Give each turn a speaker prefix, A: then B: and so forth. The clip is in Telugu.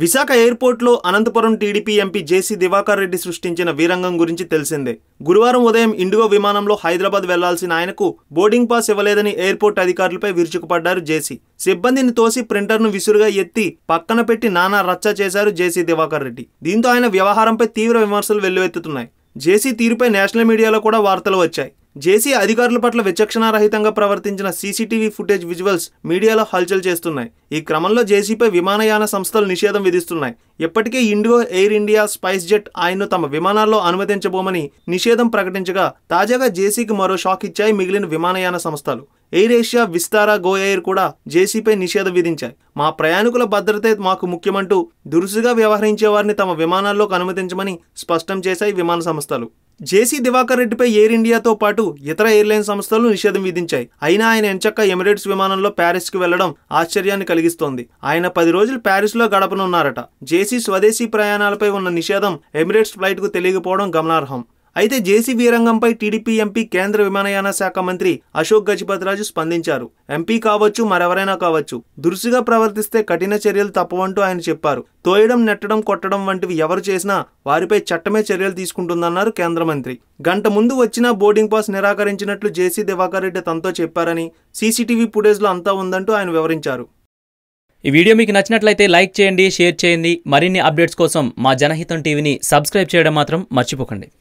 A: విశాఖ ఎయిర్పోర్ట్లో అనంతపురం టీడీపీ ఎంపీ జేసీ దివాకర్ రెడ్డి సృష్టించిన వీరంగం గురించి తెలిసిందే గురువారం ఉదయం ఇండిగో విమానంలో హైదరాబాద్ వెళ్లాల్సిన ఆయనకు బోర్డింగ్ పాస్ ఇవ్వలేదని ఎయిర్పోర్ట్ అధికారులపై విరుచుకుపడ్డారు జేసీ సిబ్బందిని తోసి ప్రింటర్ను విసురుగా ఎత్తి పక్కన పెట్టి నానా రచ్చ చేశారు జేసీ దివాకర్ రెడ్డి దీంతో ఆయన వ్యవహారంపై తీవ్ర విమర్శలు వెల్లువెత్తుతున్నాయి జేసీ తీరుపై నేషనల్ మీడియాలో కూడా వార్తలు వచ్చాయి జేసీ అధికారుల పట్ల విచక్షణారహితంగా ప్రవర్తించిన సీసీటీవీ ఫుటేజ్ విజువల్స్ మీడియాలో హల్చల్ చేస్తున్నాయి ఈ క్రమంలో జేసీపై విమానయాన సంస్థలు నిషేధం విధిస్తున్నాయి ఇప్పటికే IndiGo Air India SpiceJet ఆయన్ను తమ విమానాల్లో అనుమతించబోమని నిషేధం ప్రకటించగా తాజాగా జేసీకి మరో షాక్ ఇచ్చాయి మిగిలిన విమానయాన సంస్థలు AirAsia Vistara GoAir కూడా జేసీపై నిషేధం విధించాయి మా ప్రయాణికుల భద్రతే మాకు ముఖ్యమంటూ దురుసుగా వ్యవహరించే వారిని తమ విమానాల్లోకి అనుమతించమని స్పష్టం చేశాయి విమాన సంస్థలు జేసీ దివాకర్ రెడ్డిపై ఎయిర్ ఇండియాతో పాటు ఇతర ఎయిర్లైన్ సంస్థలు నిషేధం విధించాయి అయినా ఆయన ఎంచక్క ఎమిరేట్స్ విమానంలో కు వెళ్లడం ఆశ్చర్యాన్ని కలిగిస్తోంది ఆయన పది రోజులు లో గడపనున్నారట జేసీ స్వదేశీ ప్రయాణాలపై ఉన్న నిషేధం ఎమిరేట్స్ ఫ్లైట్కు తెలియకపోవడం గమనార్హం అయితే జేసీ వీరంగంపై టీడీపీ ఎంపీ కేంద్ర విమానయాన శాఖ మంత్రి అశోక్ గజపతిరాజు స్పందించారు ఎంపీ కావచ్చు మరెవరైనా కావచ్చు దురుసుగా ప్రవర్తిస్తే కఠిన చర్యలు తప్పవంటూ ఆయన చెప్పారు తోయడం నెట్టడం కొట్టడం వంటివి ఎవరు చేసినా వారిపై చట్టమే చర్యలు తీసుకుంటుందన్నారు కేంద్ర మంత్రి గంట ముందు వచ్చినా బోర్డింగ్ పాస్ నిరాకరించినట్లు జేసీ దివాకర్ రెడ్డి తనతో చెప్పారని సీసీటీవీ ఫుటేజ్లో అంతా ఉందంటూ ఆయన వివరించారు
B: ఈ వీడియో మీకు నచ్చినట్లయితే లైక్ చేయండి షేర్ చేయండి మరిన్ని అప్డేట్స్ కోసం మా జనహితం టీవీని సబ్స్క్రైబ్ చేయడం మాత్రం మర్చిపోకండి